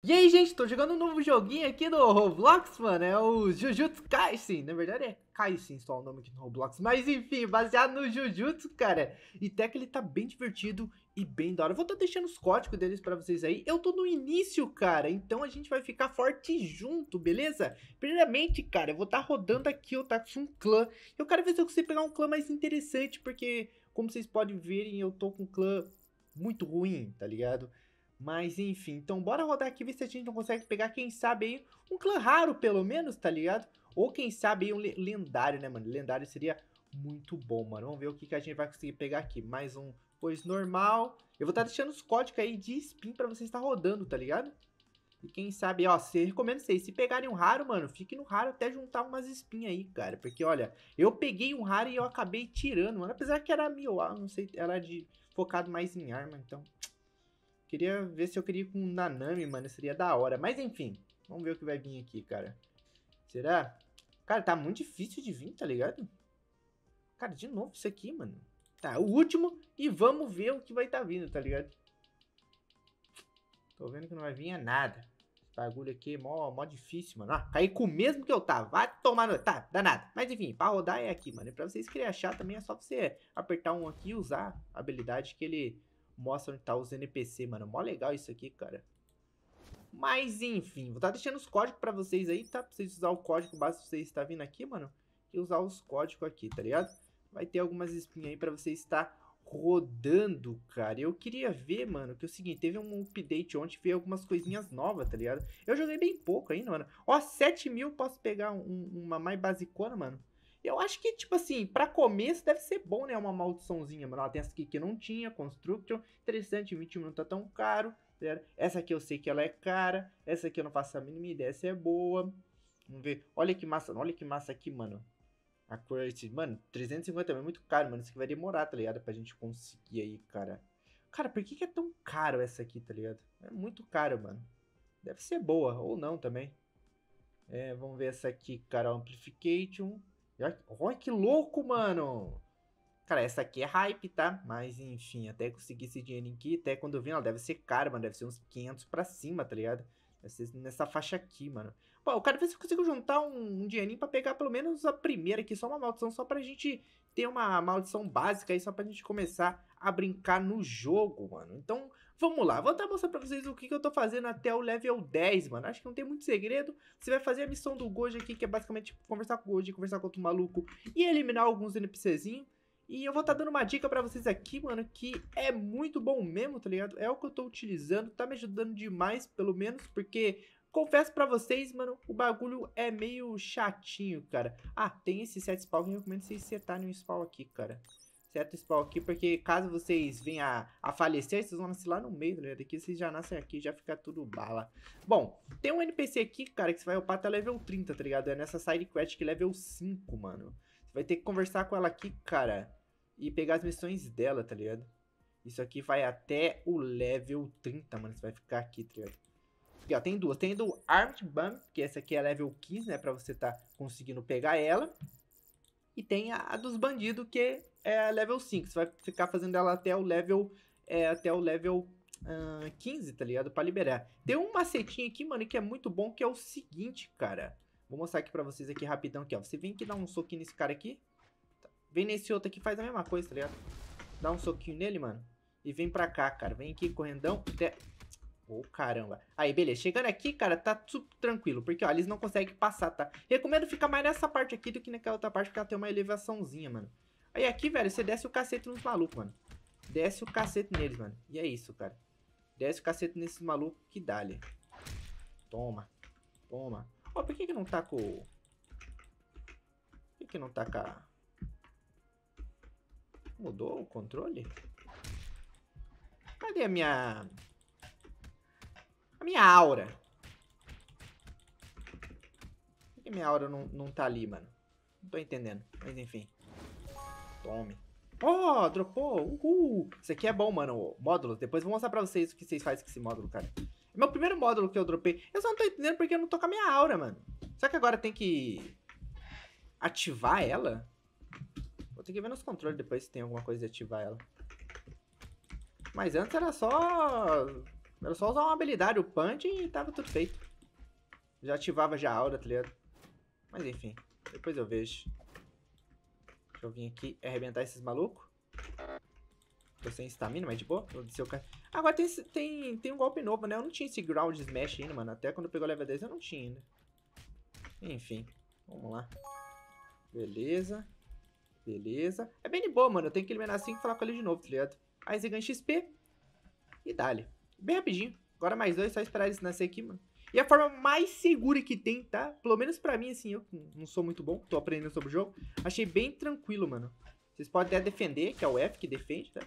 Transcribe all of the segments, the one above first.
E aí, gente, tô jogando um novo joguinho aqui no Roblox, mano, é o Jujutsu Kaisen, na verdade é Kaisen só o nome aqui no Roblox, mas enfim, baseado no Jujutsu, cara, e até que ele tá bem divertido e bem da hora, eu vou estar tá deixando os códigos deles pra vocês aí, eu tô no início, cara, então a gente vai ficar forte junto, beleza? Primeiramente, cara, eu vou estar tá rodando aqui o um Clã, eu quero ver se eu consigo pegar um clã mais interessante, porque, como vocês podem verem, eu tô com um clã muito ruim, tá ligado? Mas enfim, então bora rodar aqui ver se a gente não consegue pegar, quem sabe aí, um clã raro pelo menos, tá ligado? Ou quem sabe aí um le lendário, né, mano? Lendário seria muito bom, mano. Vamos ver o que, que a gente vai conseguir pegar aqui. Mais um pois normal. Eu vou estar tá deixando os códigos aí de spin pra vocês estar rodando, tá ligado? E quem sabe, ó, se recomendo vocês, se pegarem um raro, mano, fique no raro até juntar umas espinhas aí, cara. Porque, olha, eu peguei um raro e eu acabei tirando, mano. Apesar que era mil, ah, não sei, era de focado mais em arma, então... Queria ver se eu queria ir com Nanami, mano. Seria da hora. Mas enfim, vamos ver o que vai vir aqui, cara. Será? Cara, tá muito difícil de vir, tá ligado? Cara, de novo isso aqui, mano. Tá, o último e vamos ver o que vai tá vindo, tá ligado? Tô vendo que não vai vir nada. Esse bagulho aqui é mó, mó difícil, mano. Ah, caí tá com o mesmo que eu tava. Vai tomar no... Tá, danado. Mas enfim, pra rodar é aqui, mano. E pra vocês querem achar também é só você apertar um aqui e usar a habilidade que ele mostra onde tá os NPC, mano. Mó legal isso aqui, cara. Mas, enfim, vou estar tá deixando os códigos pra vocês aí, tá? Pra vocês usar o código base vocês estão tá vindo aqui, mano. E usar os códigos aqui, tá ligado? Vai ter algumas espinhas aí pra vocês estar tá rodando, cara. Eu queria ver, mano, que é o seguinte, teve um update ontem, veio algumas coisinhas novas, tá ligado? Eu joguei bem pouco ainda, mano. Ó, 7 mil, posso pegar um, uma mais basicona, mano? eu acho que, tipo assim, para começo deve ser bom, né? Uma maldiçãozinha, mano. Ela tem essa aqui que não tinha, Construction, interessante, 20 minutos tá tão caro. Né? Essa aqui eu sei que ela é cara, essa aqui eu não faço a mínima ideia, essa é boa. Vamos ver, olha que massa, olha que massa aqui, mano. A Curse, mano, 350 é muito caro, mano. Isso aqui vai demorar, tá ligado? Pra gente conseguir aí, cara. Cara, por que, que é tão caro essa aqui, tá ligado? É muito caro, mano. Deve ser boa, ou não também. É, vamos ver essa aqui, cara, Amplification. Olha que louco, mano! Cara, essa aqui é hype, tá? Mas enfim, até conseguir esse dinheiro aqui, até quando eu vi, ela deve ser cara, mano. Deve ser uns 500 pra cima, tá ligado? Deve ser nessa faixa aqui, mano. Pô, eu quero ver se eu consigo juntar um, um dinheirinho pra pegar pelo menos a primeira aqui, só uma maldição, só pra gente tem uma maldição básica aí só pra gente começar a brincar no jogo, mano. Então, vamos lá. Vou estar mostrando pra vocês o que, que eu tô fazendo até o level 10, mano. Acho que não tem muito segredo. Você vai fazer a missão do goji aqui, que é basicamente conversar com o goji conversar com outro maluco e eliminar alguns NPCzinhos. E eu vou estar tá dando uma dica pra vocês aqui, mano, que é muito bom mesmo, tá ligado? É o que eu tô utilizando, tá me ajudando demais, pelo menos, porque Confesso para vocês, mano, o bagulho é meio chatinho, cara. Ah, tem esse set spawn que eu recomendo vocês setarem um spawn aqui, cara. Seta o spawn aqui, porque caso vocês venham a, a falecer, vocês vão nascer lá no meio, né? Daqui vocês já nascem aqui, já fica tudo bala. Bom, tem um NPC aqui, cara, que você vai upar até level 30, tá ligado? É nessa side quest que é level 5, mano. Você vai ter que conversar com ela aqui, cara, e pegar as missões dela, tá ligado? Isso aqui vai até o level 30, mano. Você vai ficar aqui, tá ligado? Aqui, ó, tem duas. Tem do Armed Bump, que essa aqui é level 15, né? Pra você tá conseguindo pegar ela. E tem a, a dos bandidos, que é level 5. Você vai ficar fazendo ela até o level... É, até o level uh, 15, tá ligado? Pra liberar. Tem um macetinho aqui, mano, que é muito bom, que é o seguinte, cara. Vou mostrar aqui pra vocês aqui rapidão aqui, ó. Você vem aqui dar um soquinho nesse cara aqui. Tá. Vem nesse outro aqui faz a mesma coisa, tá ligado? Dá um soquinho nele, mano. E vem pra cá, cara. Vem aqui correndão. Até... Ô, oh, caramba. Aí, beleza. Chegando aqui, cara, tá tudo tranquilo. Porque, ó, eles não conseguem passar, tá? Recomendo ficar mais nessa parte aqui do que naquela outra parte, porque ela tem uma elevaçãozinha, mano. Aí aqui, velho, você desce o cacete nos malucos, mano. Desce o cacete neles, mano. E é isso, cara. Desce o cacete nesses malucos que dá, ali. Toma. Toma. Ó, oh, por que que não tá com... Por que que não tá com a... Mudou o controle? Cadê a minha a minha aura. Por que minha aura não, não tá ali, mano? Não tô entendendo, mas enfim. Tome. Oh, dropou! Uhul! Isso aqui é bom, mano, módulos. Depois vou mostrar pra vocês o que vocês fazem com esse módulo, cara. É meu primeiro módulo que eu dropei. Eu só não tô entendendo porque eu não tô com a minha aura, mano. Será que agora tem que ativar ela? Vou ter que ver nos controles depois se tem alguma coisa de ativar ela. Mas antes era só era só usar uma habilidade, o punch, e tava tudo feito. Já ativava já a aura, tá ligado? Mas enfim, depois eu vejo. Deixa eu vir aqui arrebentar esses malucos. Tô sem estamina, mas de boa. Vou descer o Agora tem, tem, tem um golpe novo, né? Eu não tinha esse ground smash ainda, mano. Até quando pegou o level 10 eu não tinha ainda. Enfim, vamos lá. Beleza. Beleza. É bem de boa, mano. Eu tenho que eliminar 5 e falar com ele de novo, tá ligado? Aí você ganha XP. E dá-lhe. Bem rapidinho. Agora mais dois, só esperar eles nascer aqui, mano. E a forma mais segura que tem, tá? Pelo menos pra mim, assim, eu não sou muito bom, tô aprendendo sobre o jogo. Achei bem tranquilo, mano. Vocês podem até defender, que é o F que defende, tá?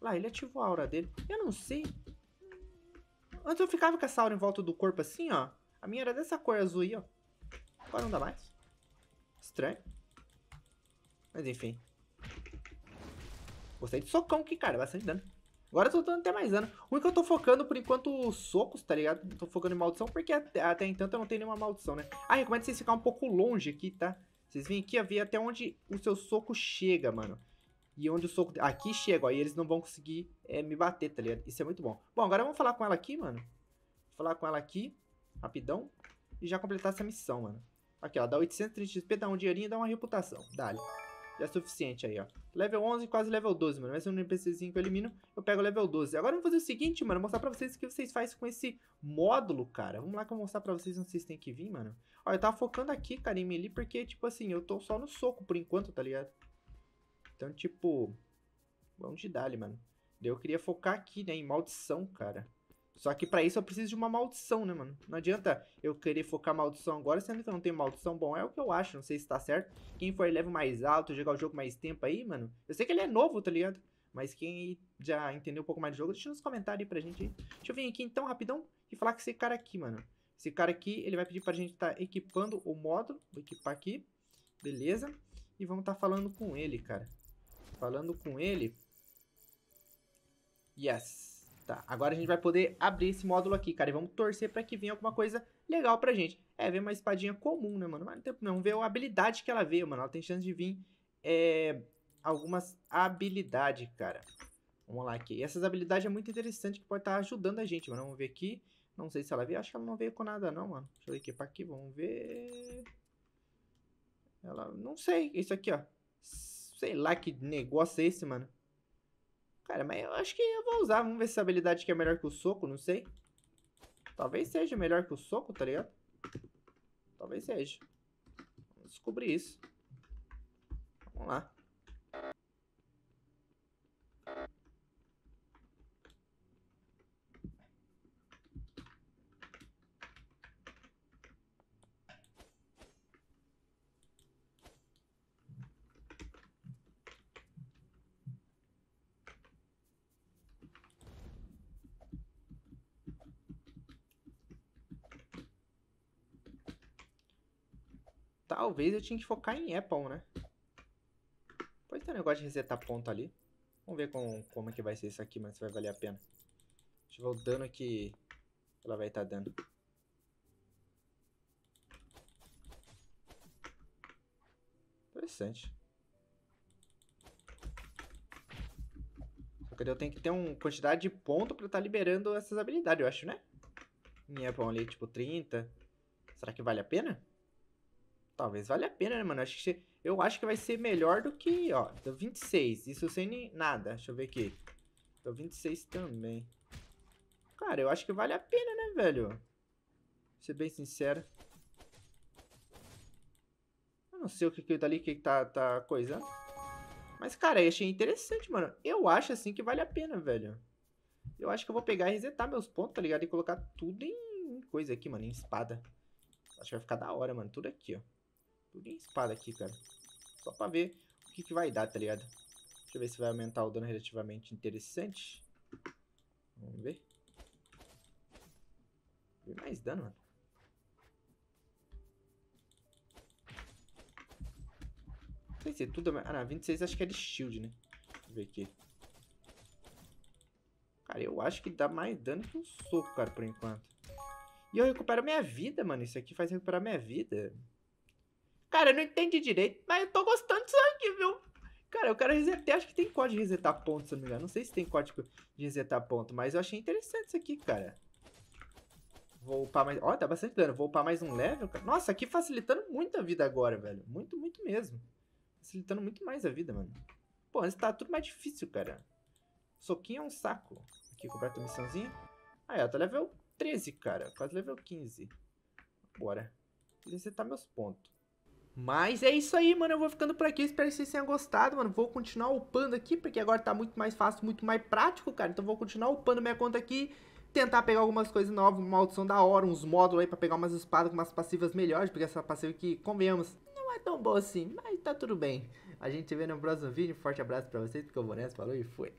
Lá, ele ativou a aura dele. Eu não sei. Antes eu ficava com essa aura em volta do corpo assim, ó. A minha era dessa cor azul aí, ó. Agora não dá mais. Estranho. Mas enfim. Gostei de socão aqui, cara. Bastante dano. Agora eu tô dando até mais dano. O único que eu tô focando por enquanto socos, tá ligado? Eu tô focando em maldição, porque até, até então eu não tenho nenhuma maldição, né? Ah, recomendo vocês ficar um pouco longe aqui, tá? Vocês vêm aqui, ó, ver até onde o seu soco chega, mano. E onde o soco... Aqui chega, ó, e eles não vão conseguir é, me bater, tá ligado? Isso é muito bom. Bom, agora vamos falar com ela aqui, mano. Vou falar com ela aqui, rapidão. E já completar essa missão, mano. Aqui, ó, dá 830 XP, dá um dinheirinho e dá uma reputação. Dá-lhe. Já é suficiente aí, ó. Level 11, quase level 12, mano. Mas um NPCzinho que eu elimino, eu pego level 12. Agora eu vou fazer o seguinte, mano. Mostrar pra vocês o que vocês fazem com esse módulo, cara. Vamos lá que eu vou mostrar pra vocês onde vocês têm que vir, mano. Ó, eu tava focando aqui, cara, em melee, porque, tipo assim, eu tô só no soco por enquanto, tá ligado? Então, tipo... Vamos de dali, mano. Daí eu queria focar aqui, né, em maldição, cara. Só que para isso eu preciso de uma maldição, né, mano? Não adianta eu querer focar maldição agora, sendo que eu não tenho maldição. Bom, é o que eu acho, não sei se tá certo. Quem for level mais alto, jogar o jogo mais tempo aí, mano. Eu sei que ele é novo, tá ligado? Mas quem já entendeu um pouco mais do jogo, deixa nos comentários aí pra gente. Deixa eu vir aqui então, rapidão, e falar com esse cara aqui, mano. Esse cara aqui, ele vai pedir pra gente estar tá equipando o módulo. Vou equipar aqui. Beleza. E vamos estar tá falando com ele, cara. Falando com ele. Yes. Tá, agora a gente vai poder abrir esse módulo aqui, cara, e vamos torcer pra que venha alguma coisa legal pra gente. É, vem uma espadinha comum, né, mano? Mas não tem problema, a habilidade que ela veio, mano. Ela tem chance de vir é, algumas habilidades, cara. Vamos lá aqui. E essas habilidades é muito interessante que pode estar tá ajudando a gente, mano. Vamos ver aqui. Não sei se ela veio. Acho que ela não veio com nada, não, mano. Deixa eu ver aqui pra aqui. Vamos ver. Ela... Não sei. Isso aqui, ó. Sei lá que negócio é esse, mano. Cara, mas eu acho que eu vou usar. Vamos ver se a habilidade aqui é melhor que o soco, não sei. Talvez seja melhor que o soco, tá ligado? Talvez seja. Vamos descobrir isso. Vamos lá. Talvez eu tinha que focar em Apple, né? Pode ter um negócio de resetar ponto ali. Vamos ver como é que vai ser isso aqui, mas se vai valer a pena. Deixa eu ver o dano que ela vai estar tá dando. Interessante. Só que eu tenho que ter uma quantidade de ponto pra estar tá liberando essas habilidades, eu acho, né? Em Apple ali, tipo 30. Será que vale a pena? talvez valha a pena, né, mano? Acho que, eu acho que vai ser melhor do que, ó, tô 26. Isso sem nem nada. Deixa eu ver aqui. Tô 26 também. Cara, eu acho que vale a pena, né, velho? Vou ser bem sincero. Eu não sei o que que tá ali, o que, que tá, tá coisando. Mas, cara, eu achei interessante, mano. Eu acho, assim, que vale a pena, velho. Eu acho que eu vou pegar e resetar meus pontos, tá ligado? E colocar tudo em coisa aqui, mano, em espada. Acho que vai ficar da hora, mano. Tudo aqui, ó. Joguei espada aqui, cara. Só pra ver o que, que vai dar, tá ligado? Deixa eu ver se vai aumentar o dano relativamente interessante. Vamos ver. Vem mais dano, mano. Não sei se é tudo... Ah, não, 26 acho que é de shield, né? Deixa eu ver aqui. Cara, eu acho que dá mais dano que um soco, cara, por enquanto. E eu recupero minha vida, mano. Isso aqui faz recuperar minha vida. Cara, eu não entendi direito, mas eu tô gostando disso aqui, viu? Cara, eu quero resetar. Acho que tem código de resetar ponto, se não me engano. Não sei se tem código de resetar ponto, mas eu achei interessante isso aqui, cara. Vou upar mais... Ó, tá bastante dano. Vou upar mais um level, cara. Nossa, aqui facilitando muito a vida agora, velho. Muito, muito mesmo. Facilitando muito mais a vida, mano. Pô, antes tá tudo mais difícil, cara. Soquinho é um saco. Aqui, completa a missãozinha. Aí, ó, tá level 13, cara. Quase level 15. Bora. Resetar meus pontos. Mas é isso aí, mano. Eu vou ficando por aqui. espero que vocês tenham gostado, mano. Vou continuar upando aqui, porque agora tá muito mais fácil, muito mais prático, cara. Então vou continuar upando minha conta aqui. Tentar pegar algumas coisas novas, uma audição da hora, uns módulos aí pra pegar umas espadas com umas passivas melhores, porque essa passiva aqui, convenhamos, não é tão boa assim, mas tá tudo bem. A gente se vê no próximo vídeo. Forte abraço pra vocês, porque eu vou nessa. Falou e fui.